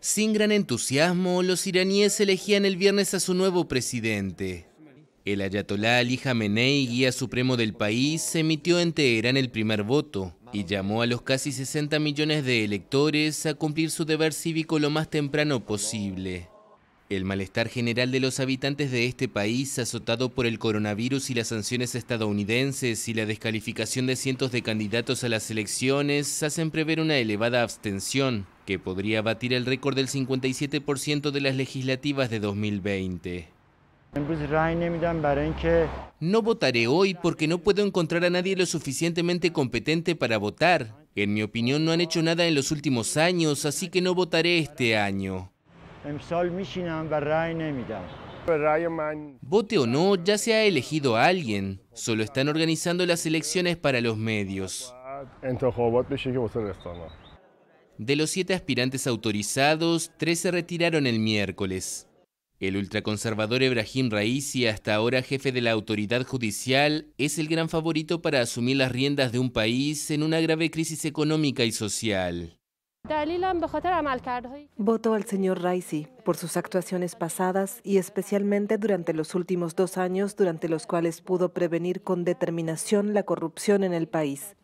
Sin gran entusiasmo, los iraníes elegían el viernes a su nuevo presidente. El ayatolá Ali Khamenei, guía supremo del país, se emitió en Teherán el primer voto y llamó a los casi 60 millones de electores a cumplir su deber cívico lo más temprano posible. El malestar general de los habitantes de este país, azotado por el coronavirus y las sanciones estadounidenses y la descalificación de cientos de candidatos a las elecciones, hacen prever una elevada abstención que podría batir el récord del 57% de las legislativas de 2020. No votaré hoy porque no puedo encontrar a nadie lo suficientemente competente para votar. En mi opinión no han hecho nada en los últimos años, así que no votaré este año. Vote o no, ya se ha elegido a alguien. Solo están organizando las elecciones para los medios. De los siete aspirantes autorizados, tres se retiraron el miércoles. El ultraconservador Ebrahim Raisi, hasta ahora jefe de la autoridad judicial, es el gran favorito para asumir las riendas de un país en una grave crisis económica y social. Voto al señor Raisi por sus actuaciones pasadas y especialmente durante los últimos dos años durante los cuales pudo prevenir con determinación la corrupción en el país.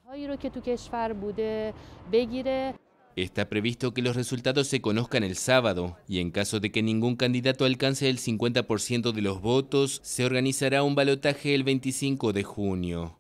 Está previsto que los resultados se conozcan el sábado y en caso de que ningún candidato alcance el 50% de los votos, se organizará un balotaje el 25 de junio.